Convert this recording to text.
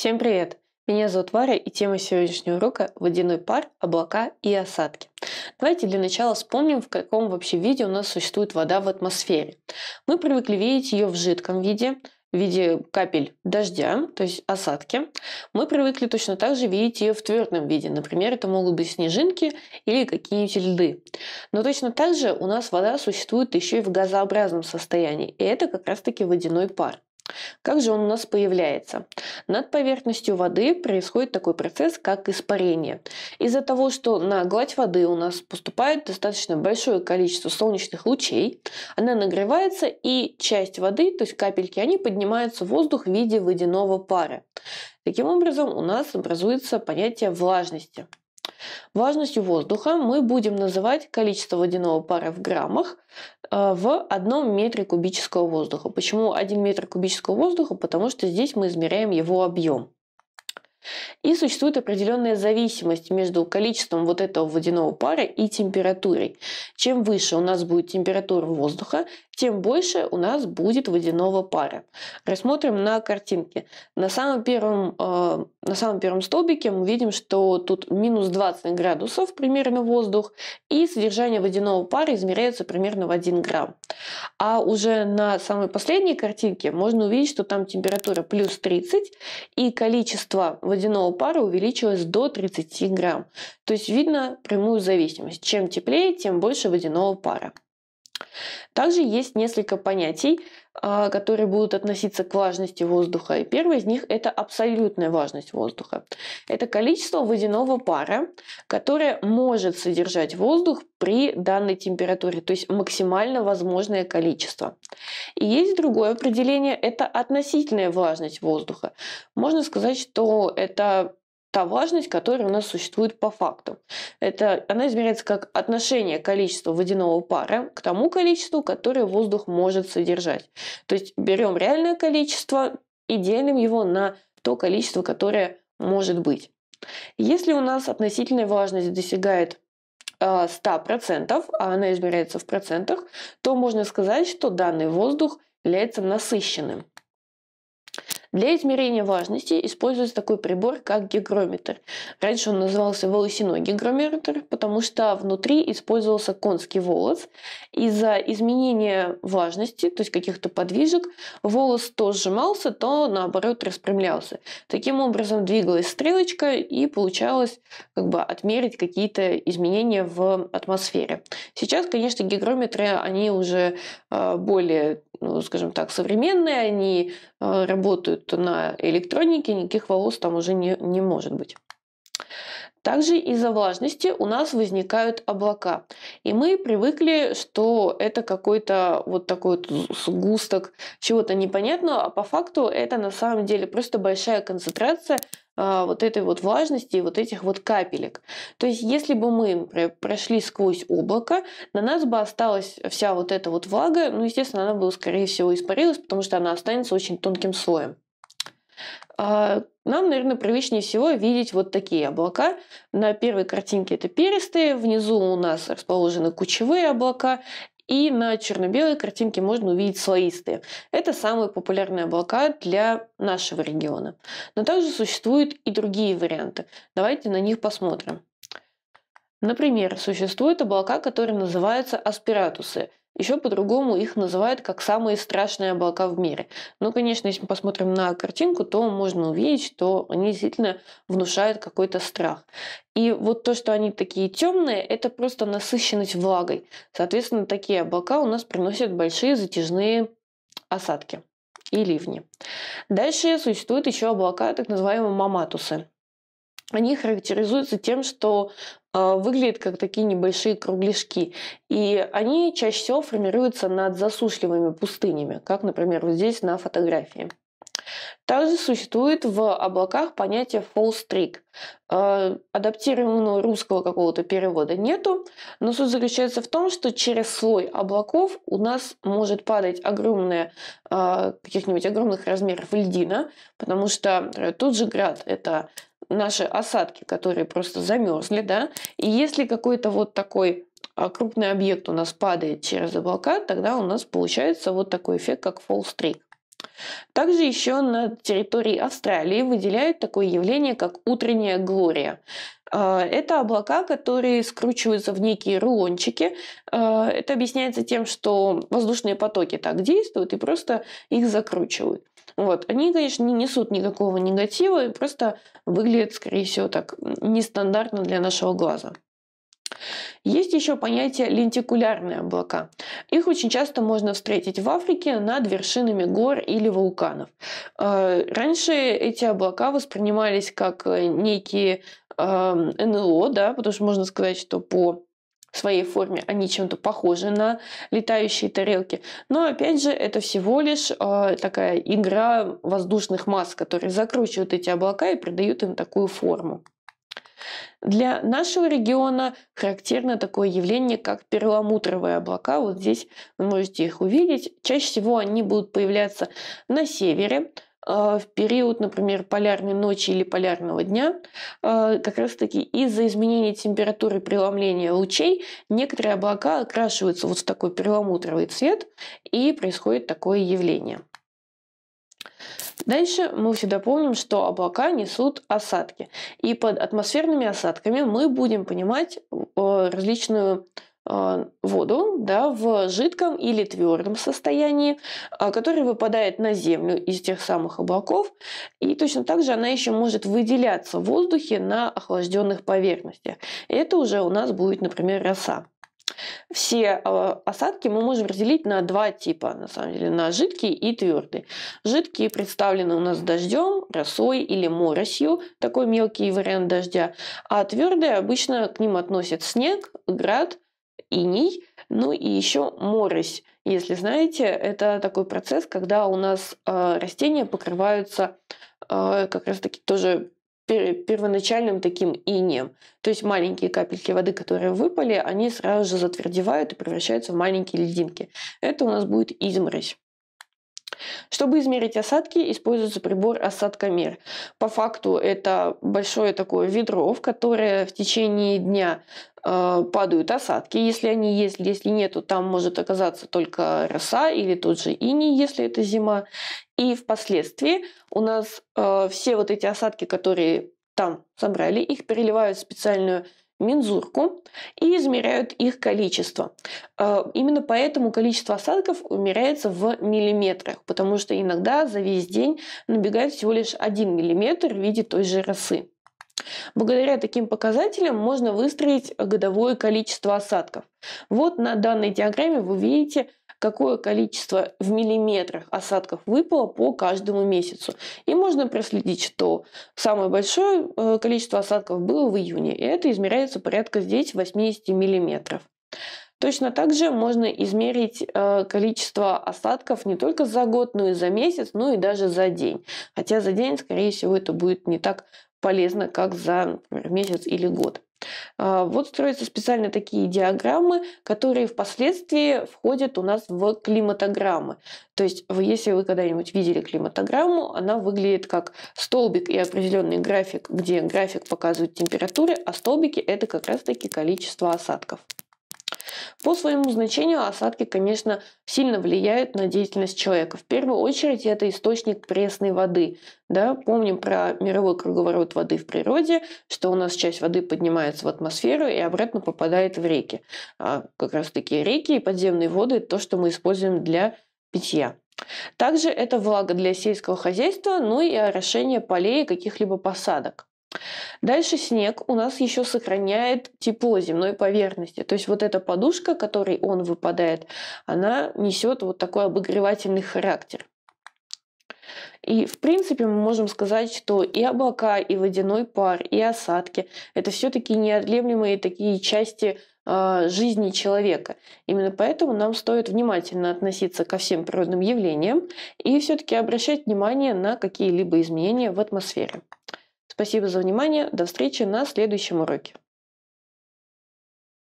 Всем привет! Меня зовут Варя, и тема сегодняшнего урока – водяной пар, облака и осадки. Давайте для начала вспомним, в каком вообще виде у нас существует вода в атмосфере. Мы привыкли видеть ее в жидком виде, в виде капель дождя, то есть осадки. Мы привыкли точно так же видеть ее в твердом виде. Например, это могут быть снежинки или какие-нибудь льды. Но точно так же у нас вода существует еще и в газообразном состоянии, и это как раз-таки водяной пар. Как же он у нас появляется? Над поверхностью воды происходит такой процесс, как испарение. Из-за того, что на гладь воды у нас поступает достаточно большое количество солнечных лучей, она нагревается и часть воды, то есть капельки, они поднимаются в воздух в виде водяного пара. Таким образом, у нас образуется понятие влажности. Важностью воздуха мы будем называть количество водяного пара в граммах э, в одном метре кубического воздуха. Почему один метр кубического воздуха? Потому что здесь мы измеряем его объем. И существует определенная зависимость между количеством вот этого водяного пара и температурой. Чем выше у нас будет температура воздуха, тем больше у нас будет водяного пара. Рассмотрим на картинке. На самом первом, э, на самом первом столбике мы видим, что тут минус 20 градусов примерно воздух, и содержание водяного пара измеряется примерно в 1 грамм. А уже на самой последней картинке можно увидеть, что там температура плюс 30, и количество водяного пара увеличилось до 30 грамм. То есть видно прямую зависимость. Чем теплее, тем больше водяного пара. Также есть несколько понятий, а, которые будут относиться к важности воздуха. И первый из них – это абсолютная важность воздуха. Это количество водяного пара, которое может содержать воздух при данной температуре, то есть максимально возможное количество. И есть другое определение – это относительная влажность воздуха. Можно сказать, что это та влажность, которая у нас существует по факту. Это, она измеряется как отношение количества водяного пара к тому количеству, которое воздух может содержать. То есть берем реальное количество и делим его на то количество, которое может быть. Если у нас относительная влажность достигает 100%, а, а она измеряется в процентах, то можно сказать, что данный воздух является насыщенным. Для измерения важности используется такой прибор, как гигрометр. Раньше он назывался волосяной гигрометр, потому что внутри использовался конский волос. Из-за изменения важности, то есть каких-то подвижек, волос то сжимался, то наоборот распрямлялся. Таким образом двигалась стрелочка и получалось как бы отмерить какие-то изменения в атмосфере. Сейчас, конечно, гигрометры, они уже а, более ну, скажем так, современные, они а, работают на электронике, никаких волос там уже не, не может быть. Также из-за влажности у нас возникают облака. И мы привыкли, что это какой-то вот такой вот сгусток чего-то непонятного, а по факту это на самом деле просто большая концентрация а, вот этой вот влажности и вот этих вот капелек. То есть если бы мы, например, прошли сквозь облако, на нас бы осталась вся вот эта вот влага, ну, естественно, она бы, скорее всего, испарилась, потому что она останется очень тонким слоем. А, нам, наверное, привычнее всего видеть вот такие облака. На первой картинке это перистые, внизу у нас расположены кучевые облака, и на черно-белой картинке можно увидеть слоистые. Это самые популярные облака для нашего региона. Но также существуют и другие варианты. Давайте на них посмотрим. Например, существуют облака, которые называются аспиратусы. Еще по-другому их называют как самые страшные облака в мире. Но, ну, конечно, если мы посмотрим на картинку, то можно увидеть, что они действительно внушают какой-то страх. И вот то, что они такие темные, это просто насыщенность влагой. Соответственно, такие облака у нас приносят большие затяжные осадки и ливни. Дальше существуют еще облака, так называемые маматусы они характеризуются тем, что э, выглядят как такие небольшие кругляшки. И они чаще всего формируются над засушливыми пустынями, как, например, вот здесь на фотографии. Также существует в облаках понятие false trick. Э, а, адаптированного русского какого-то перевода нету, но суть заключается в том, что через слой облаков у нас может падать огромное, э, каких-нибудь огромных размеров льдина, потому что э, тут же град – это наши осадки, которые просто замерзли, да, и если какой-то вот такой а, крупный объект у нас падает через облака, тогда у нас получается вот такой эффект, как фолл-стрик. Также еще на территории Австралии выделяют такое явление, как утренняя глория. А, это облака, которые скручиваются в некие рулончики. А, это объясняется тем, что воздушные потоки так действуют и просто их закручивают. Вот. Они, конечно, не несут никакого негатива и просто выглядят, скорее всего, так нестандартно для нашего глаза. Есть еще понятие лентикулярные облака. Их очень часто можно встретить в Африке над вершинами гор или вулканов. Э, раньше эти облака воспринимались как э, некие эм, НЛО, да, потому что можно сказать, что по в своей форме они чем-то похожи на летающие тарелки. Но опять же, это всего лишь э, такая игра воздушных масс, которые закручивают эти облака и придают им такую форму. Для нашего региона характерно такое явление, как перламутровые облака. Вот здесь вы можете их увидеть. Чаще всего они будут появляться на севере, а, в период, например, полярной ночи или полярного дня, а, как раз-таки из-за изменения температуры преломления лучей некоторые облака окрашиваются вот в такой перламутровый цвет, и происходит такое явление. Дальше мы всегда помним, что облака несут осадки. И под атмосферными осадками мы будем понимать а, различную а, воду да, в жидком или твердом состоянии, а, который выпадает на землю из тех самых облаков. И точно так же она еще может выделяться в воздухе на охлажденных поверхностях. Это уже у нас будет, например, роса. Все а, осадки мы можем разделить на два типа, на самом деле, на жидкие и твердые. Жидкие представлены у нас дождем, росой или моросью, такой мелкий вариант дождя, а твердые обычно к ним относят снег, град – иней, ну и еще морось. Если знаете, это такой процесс, когда у нас а, растения покрываются а, как раз-таки тоже первоначальным таким инием, То есть маленькие капельки воды, которые выпали, они сразу же затвердевают и превращаются в маленькие льдинки. Это у нас будет изморозь. Чтобы измерить осадки, используется прибор осадкомер. По факту это большое такое ведро, в которое в течение дня э, падают осадки, если они есть, если нет, то там может оказаться только роса или тот же иней, если это зима. И впоследствии у нас э, все вот эти осадки, которые там собрали, их переливают в специальную мензурку и измеряют их количество. Э, именно поэтому количество осадков умеряется в миллиметрах, потому что иногда за весь день набегает всего лишь один миллиметр в виде той же росы. Благодаря таким показателям можно выстроить годовое количество осадков. Вот на данной диаграмме вы видите какое количество в миллиметрах осадков выпало по каждому месяцу. И можно проследить, что самое большое э, количество осадков было в июне, и это измеряется порядка здесь 80 миллиметров. Точно так же можно измерить э, количество осадков не только за год, но и за месяц, но и даже за день. Хотя за день, скорее всего, это будет не так полезно, как за например, месяц или год. А, вот строятся специально такие диаграммы, которые впоследствии входят у нас в климатограммы. То есть, если вы когда-нибудь видели климатограмму, она выглядит как столбик и определенный график, где график показывает температуры, а столбики – это как раз-таки количество осадков. По своему значению осадки, конечно, сильно влияют на деятельность человека. В первую очередь это источник пресной воды. Да? Помним про мировой круговорот воды в природе, что у нас часть воды поднимается в атмосферу и обратно попадает в реки. А как раз таки реки и подземные воды – то, что мы используем для питья. Также это влага для сельского хозяйства, ну и орошение полей и каких-либо посадок. Дальше снег у нас еще сохраняет тепло земной поверхности. То есть вот эта подушка, которой он выпадает, она несет вот такой обогревательный характер. И, в принципе, мы можем сказать, что и облака, и водяной пар, и осадки – это все-таки неотъемлемые такие части э, жизни человека. Именно поэтому нам стоит внимательно относиться ко всем природным явлениям и все-таки обращать внимание на какие-либо изменения в атмосфере. Спасибо за внимание. До встречи на следующем уроке.